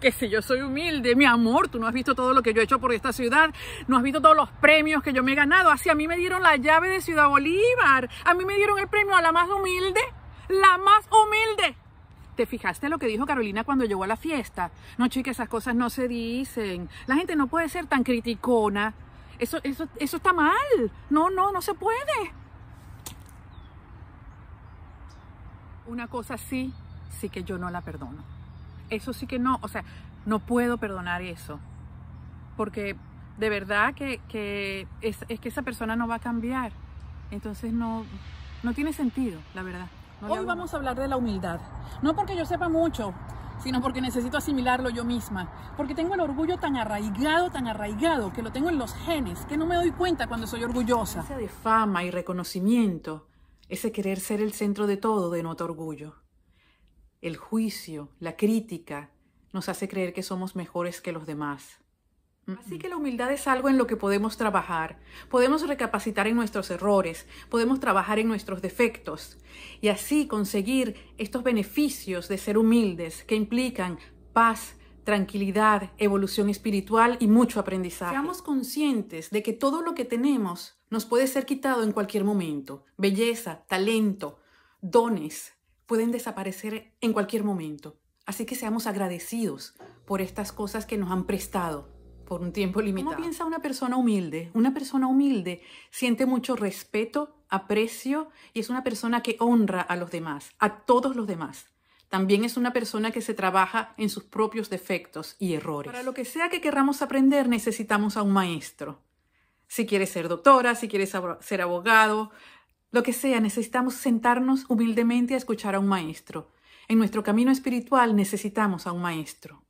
que si yo soy humilde, mi amor, tú no has visto todo lo que yo he hecho por esta ciudad, no has visto todos los premios que yo me he ganado. Así a mí me dieron la llave de Ciudad Bolívar, a mí me dieron el premio a la más humilde, la más humilde. ¿Te fijaste lo que dijo Carolina cuando llegó a la fiesta? No, chica, esas cosas no se dicen. La gente no puede ser tan criticona. Eso, eso, eso está mal. No, no, no se puede. Una cosa sí, sí que yo no la perdono eso sí que no, o sea, no puedo perdonar eso. Porque de verdad que, es, que esa persona no va a cambiar. Entonces no, no tiene sentido, la verdad. Hoy vamos a hablar de la humildad. No porque yo sepa mucho, sino porque necesito asimilarlo yo misma. Porque tengo el orgullo tan arraigado, tan arraigado, que lo tengo en los genes, que no me doy cuenta cuando soy orgullosa. Esa de fama y reconocimiento, ese querer ser el centro de todo denota orgullo el juicio, la crítica, nos hace creer que somos mejores que los demás. Así que la humildad es algo en lo que podemos trabajar, podemos recapacitar en nuestros errores, podemos trabajar en nuestros defectos y así conseguir estos beneficios de ser humildes que implican paz, tranquilidad, evolución espiritual y mucho aprendizaje. Seamos conscientes de que todo lo que tenemos nos puede ser quitado en cualquier momento, belleza, talento, dones, pueden desaparecer en cualquier momento. Así que seamos agradecidos por estas cosas que nos han prestado por un tiempo limitado. ¿Cómo piensa una persona humilde? Una persona humilde siente mucho respeto, aprecio y es una persona que honra a los demás, a todos los demás. También es una persona que se trabaja en sus propios defectos y errores. Para lo que sea que querramos aprender necesitamos a un maestro. Si quieres ser doctora, si quieres ser abogado, lo que sea, necesitamos sentarnos humildemente a escuchar a un maestro. En nuestro camino espiritual necesitamos a un maestro.